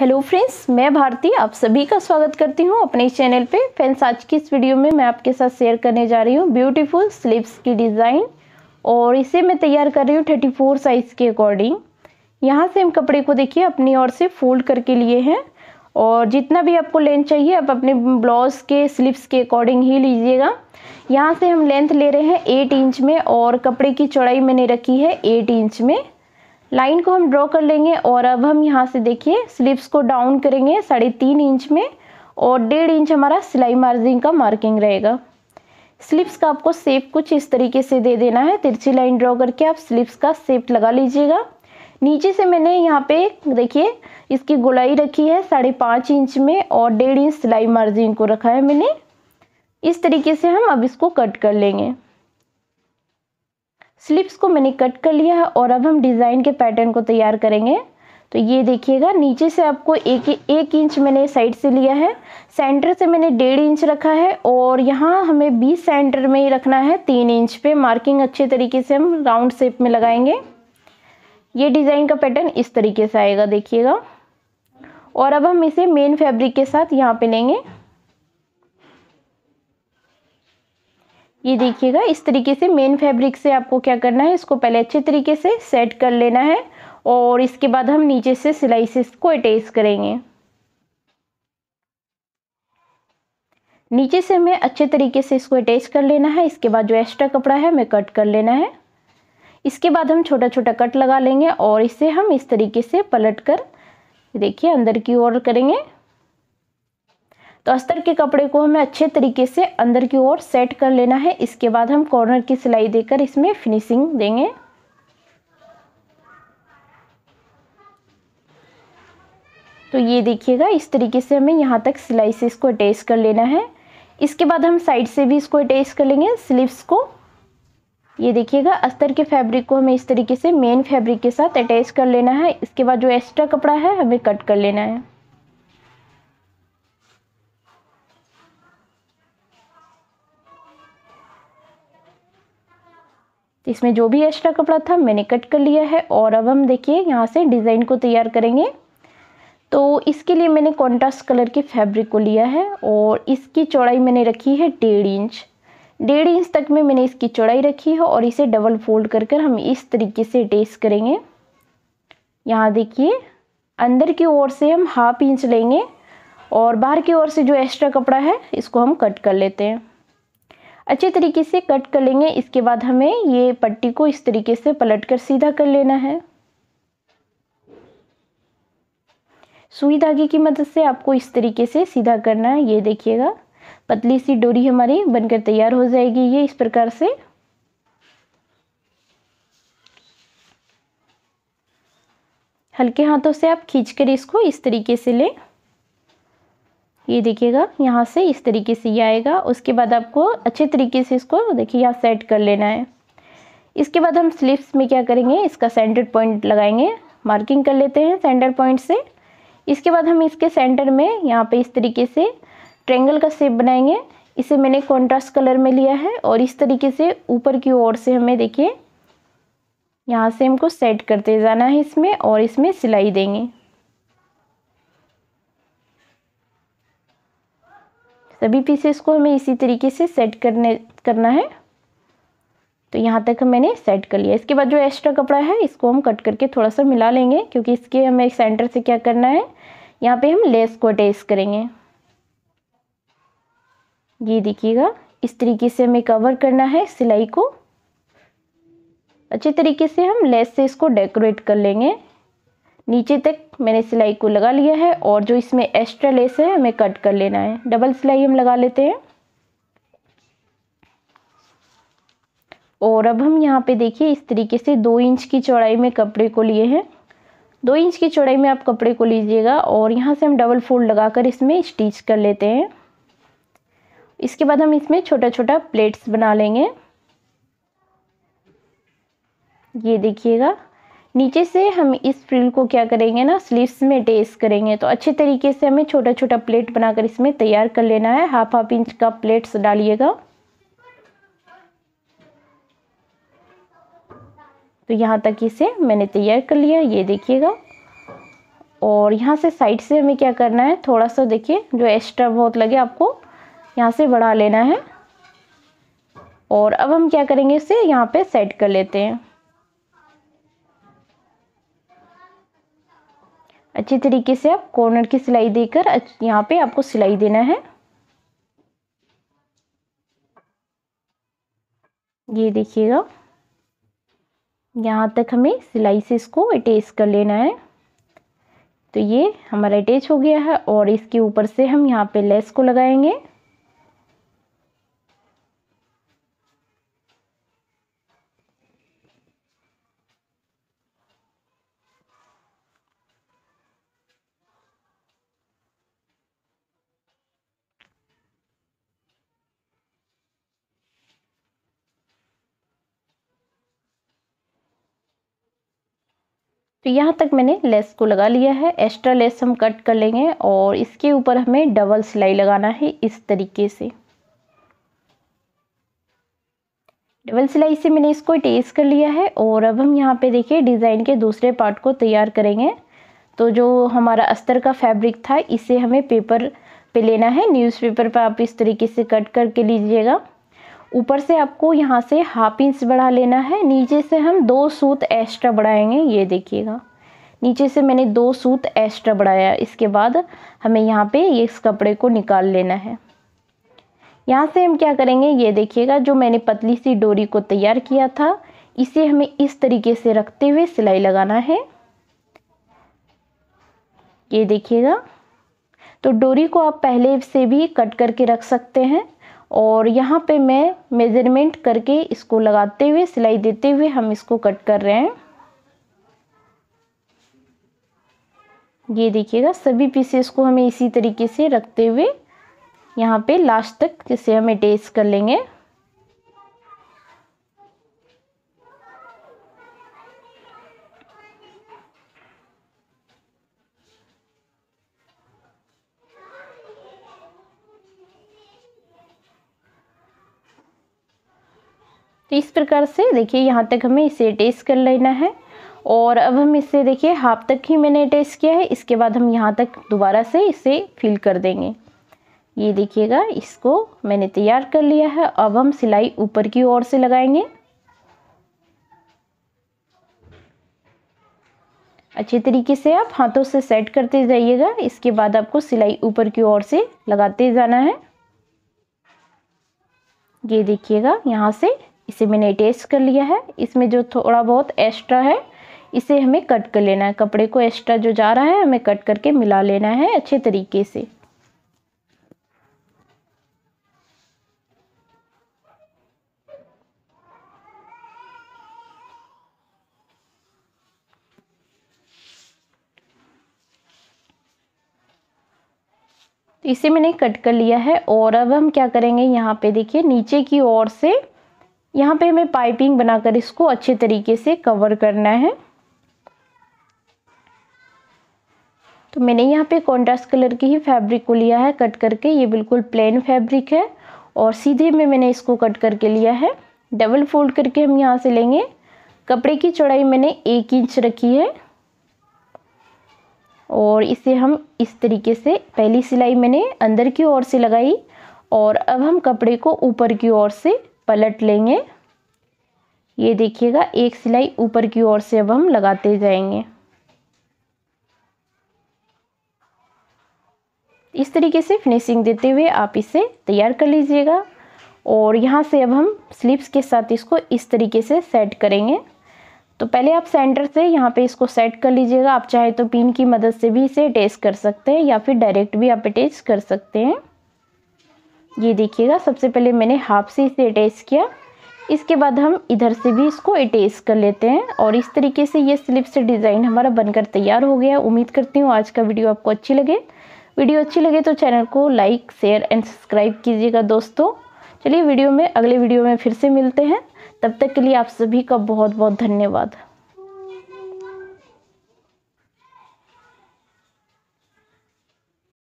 hello friends मैं भारती आप सभी का स्वागत करती हूँ अपने चैनल पे फ्रेंड्स आज की इस वीडियो में मैं आपके साथ शेयर करने जा रही हूँ ब्यूटीफुल स्लीव्स की डिज़ाइन और इसे मैं तैयार कर रही हूँ थर्टी फोर साइज़ के अकॉर्डिंग यहाँ से हम कपड़े को देखिए अपनी ओर से फोल्ड करके लिए हैं और जितना भी आपको लेंथ चाहिए आप अपने ब्लाउज़ के स्लीव्स के अकॉर्डिंग ही लीजिएगा यहाँ से हम लेंथ ले रहे हैं एट इंच में और कपड़े की चौड़ाई मैंने रखी है एट इंच में लाइन को हम ड्रॉ कर लेंगे और अब हम यहाँ से देखिए स्लिप्स को डाउन करेंगे साढ़े तीन इंच में और डेढ़ इंच हमारा सिलाई मार्जिन का मार्किंग रहेगा स्लिप्स का आपको सेप कुछ इस तरीके से दे देना है तिरछी लाइन ड्रॉ करके आप स्लिप्स का सेप लगा लीजिएगा नीचे से मैंने यहाँ पे देखिए इसकी गोलाई रखी है साढ़े पाँच इंच में और डेढ़ इंच सिलाई मार्जिन को रखा है मैंने इस तरीके से हम अब इसको कट कर लेंगे स्लिप्स को मैंने कट कर लिया है और अब हम डिज़ाइन के पैटर्न को तैयार करेंगे तो ये देखिएगा नीचे से आपको एक एक इंच मैंने साइड से लिया है सेंटर से मैंने डेढ़ इंच रखा है और यहाँ हमें बीस सेंटर में ही रखना है तीन इंच पे मार्किंग अच्छे तरीके से हम राउंड शेप में लगाएंगे ये डिज़ाइन का पैटर्न इस तरीके से आएगा देखिएगा और अब हम इसे मेन फैब्रिक के साथ यहाँ पे लेंगे ये देखिएगा इस तरीके से मेन फैब्रिक से आपको क्या करना है इसको पहले अच्छे तरीके से सेट कर लेना है और इसके बाद हम नीचे से सिलाई से इसको अटैच करेंगे नीचे से हमें अच्छे तरीके से इसको अटैच कर लेना है इसके बाद जो एक्स्ट्रा कपड़ा है हमें कट कर लेना है इसके बाद हम छोटा छोटा कट लगा लेंगे और इसे हम इस तरीके से पलट कर देखिए अंदर की ओर करेंगे तो अस्तर के कपड़े को हमें अच्छे तरीके से अंदर की ओर सेट कर लेना है इसके बाद हम कॉर्नर की सिलाई देकर इसमें फिनिशिंग देंगे तो ये देखिएगा इस तरीके से हमें यहाँ तक सिलाई से इसको अटैच कर लेना है इसके बाद हम साइड से भी इसको अटैच कर लेंगे स्लीव्स को ये देखिएगा अस्तर के फैब्रिक को हमें इस तरीके से मेन फैब्रिक के साथ अटैच कर लेना है इसके बाद जो एक्स्ट्रा कपड़ा है हमें कट कर लेना है तो इसमें जो भी एक्स्ट्रा कपड़ा था मैंने कट कर लिया है और अब हम देखिए यहाँ से डिज़ाइन को तैयार करेंगे तो इसके लिए मैंने कॉन्ट्रास्ट कलर के फैब्रिक को लिया है और इसकी चौड़ाई मैंने रखी है डेढ़ इंच डेढ़ इंच तक में मैंने इसकी चौड़ाई रखी है और इसे डबल फोल्ड कर कर हम इस तरीके से टेस्ट करेंगे यहाँ देखिए अंदर की ओर से हम हाफ इंच लेंगे और बाहर की ओर से जो एक्स्ट्रा कपड़ा है इसको हम कट कर लेते हैं अच्छे तरीके से कट कर लेंगे इसके बाद हमें ये पट्टी को इस तरीके से पलट कर सीधा कर लेना है सुई धागे की मदद से आपको इस तरीके से सीधा करना है ये देखिएगा पतली सी डोरी हमारी बनकर तैयार हो जाएगी ये इस प्रकार से हल्के हाथों से आप खींचकर इसको इस तरीके से लें ये देखिएगा यहाँ से इस तरीके से ये आएगा उसके बाद आपको अच्छे तरीके से इसको देखिए यहाँ सेट कर लेना है इसके बाद हम स्लीव्स में क्या करेंगे इसका सेंटर पॉइंट लगाएंगे मार्किंग कर लेते हैं सेंटर पॉइंट से इसके बाद हम इसके सेंटर में यहाँ पे इस तरीके से ट्रेंगल का शेप बनाएंगे इसे मैंने कॉन्ट्रास्ट कलर में लिया है और इस तरीके से ऊपर की ओर से हमें देखिए यहाँ से हमको सेट करते जाना है इसमें और इसमें सिलाई देंगे सभी पीसेस को हमें इसी तरीके से सेट करने करना है तो यहाँ तक मैंने सेट कर लिया इसके बाद जो एक्स्ट्रा कपड़ा है इसको हम कट करके थोड़ा सा मिला लेंगे क्योंकि इसके हमें सेंटर से क्या करना है यहाँ पे हम लेस को अटैच करेंगे ये देखिएगा इस तरीके से हमें कवर करना है सिलाई को अच्छे तरीके से हम लेस से इसको डेकोरेट कर लेंगे नीचे तक मैंने सिलाई को लगा लिया है और जो इसमें एक्स्ट्रा लेस है हमें कट कर लेना है डबल सिलाई हम लगा लेते हैं और अब हम यहाँ पे देखिए इस तरीके से दो इंच की चौड़ाई में कपड़े को लिए हैं दो इंच की चौड़ाई में आप कपड़े को लीजिएगा और यहाँ से हम डबल फोल्ड लगाकर इसमें स्टिच कर लेते हैं इसके बाद हम इसमें छोटा छोटा प्लेट्स बना लेंगे ये देखिएगा नीचे से हम इस फ्रिल को क्या करेंगे ना स्लीव्स में टेस करेंगे तो अच्छे तरीके से हमें छोटा छोटा प्लेट बनाकर इसमें तैयार कर लेना है हाफ हाफ इंच का प्लेट्स डालिएगा तो यहाँ तक इसे मैंने तैयार कर लिया ये देखिएगा और यहाँ से साइड से हमें क्या करना है थोड़ा सा देखिए जो एक्स्ट्रा बहुत लगे आपको यहाँ से बढ़ा लेना है और अब हम क्या करेंगे इसे यहाँ पे सेट कर लेते हैं अच्छे तरीके से आप कॉर्नर की सिलाई देकर यहाँ पे आपको सिलाई देना है ये देखिएगा यहाँ तक हमें सिलाई से इसको अटैच कर लेना है तो ये हमारा अटैच हो गया है और इसके ऊपर से हम यहाँ पे लेस को लगाएंगे तो यहाँ तक मैंने लेस को लगा लिया है एक्स्ट्रा लेस हम कट कर लेंगे और इसके ऊपर हमें डबल सिलाई लगाना है इस तरीके से डबल सिलाई से मैंने इसको टेस कर लिया है और अब हम यहाँ पे देखिए डिज़ाइन के दूसरे पार्ट को तैयार करेंगे तो जो हमारा अस्तर का फैब्रिक था इसे हमें पेपर पे लेना है न्यूज़पेपर पे आप इस तरीके से कट करके लीजिएगा ऊपर से आपको यहाँ से हाफ इंच बढ़ा लेना है नीचे से हम दो सूत एक्स्ट्रा बढ़ाएंगे ये देखिएगा नीचे से मैंने दो सूत एक्स्ट्रा बढ़ाया इसके बाद हमें यहाँ पे ये इस कपड़े को निकाल लेना है यहाँ से हम क्या करेंगे ये देखिएगा जो मैंने पतली सी डोरी को तैयार किया था इसे हमें इस तरीके से रखते हुए सिलाई लगाना है ये देखिएगा तो डोरी को आप पहले से भी कट करके रख सकते हैं और यहाँ पे मैं मेज़रमेंट करके इसको लगाते हुए सिलाई देते हुए हम इसको कट कर रहे हैं ये देखिएगा सभी पीसेस को हमें इसी तरीके से रखते हुए यहाँ पे लास्ट तक जिसे हमें टेस्ट कर लेंगे तो इस प्रकार से देखिए यहाँ तक हमें इसे अटैच कर लेना है और अब हम इसे देखिए हाफ तक ही मैंने अटैच किया है इसके बाद हम यहाँ तक दोबारा से इसे फिल कर देंगे ये देखिएगा इसको मैंने तैयार कर लिया है अब हम सिलाई ऊपर की ओर से लगाएंगे अच्छे तरीके से आप हाथों से सेट करते जाइएगा इसके बाद आपको सिलाई ऊपर की ओर से लगाते जाना है ये देखिएगा यहाँ से इसे मैंने अटैच कर लिया है इसमें जो थोड़ा बहुत एक्स्ट्रा है इसे हमें कट कर लेना है कपड़े को एक्स्ट्रा जो जा रहा है हमें कट करके मिला लेना है अच्छे तरीके से तो इसे मैंने कट कर लिया है और अब हम क्या करेंगे यहाँ पे देखिए नीचे की ओर से यहाँ पे हमें पाइपिंग बनाकर इसको अच्छे तरीके से कवर करना है तो मैंने यहाँ पे कॉन्ट्रास्ट कलर की ही फैब्रिक को लिया है कट करके ये बिल्कुल प्लेन फैब्रिक है और सीधे में मैंने इसको कट करके लिया है डबल फोल्ड करके हम यहाँ से लेंगे कपड़े की चौड़ाई मैंने एक इंच रखी है और इसे हम इस तरीके से पहली सिलाई मैंने अंदर की ओर से लगाई और अब हम कपड़े को ऊपर की ओर से पलट लेंगे ये देखिएगा एक सिलाई ऊपर की ओर से अब हम लगाते जाएंगे इस तरीके से फिनिशिंग देते हुए आप इसे तैयार कर लीजिएगा और यहाँ से अब हम स्लीव्स के साथ इसको इस तरीके से सेट करेंगे तो पहले आप सेंटर से यहाँ पे इसको सेट कर लीजिएगा आप चाहे तो पिन की मदद से भी इसे अटैच कर सकते हैं या फिर डायरेक्ट भी आप अटैच कर सकते हैं ये देखिएगा सबसे पहले मैंने हाफ से इसे अटैच किया इसके बाद हम इधर से भी इसको अटैच कर लेते हैं और इस तरीके से ये स्लिप से डिज़ाइन हमारा बनकर तैयार हो गया उम्मीद करती हूँ आज का वीडियो आपको अच्छी लगे वीडियो अच्छी लगे तो चैनल को लाइक शेयर एंड सब्सक्राइब कीजिएगा दोस्तों चलिए वीडियो में अगले वीडियो में फिर से मिलते हैं तब तक के लिए आप सभी का बहुत बहुत धन्यवाद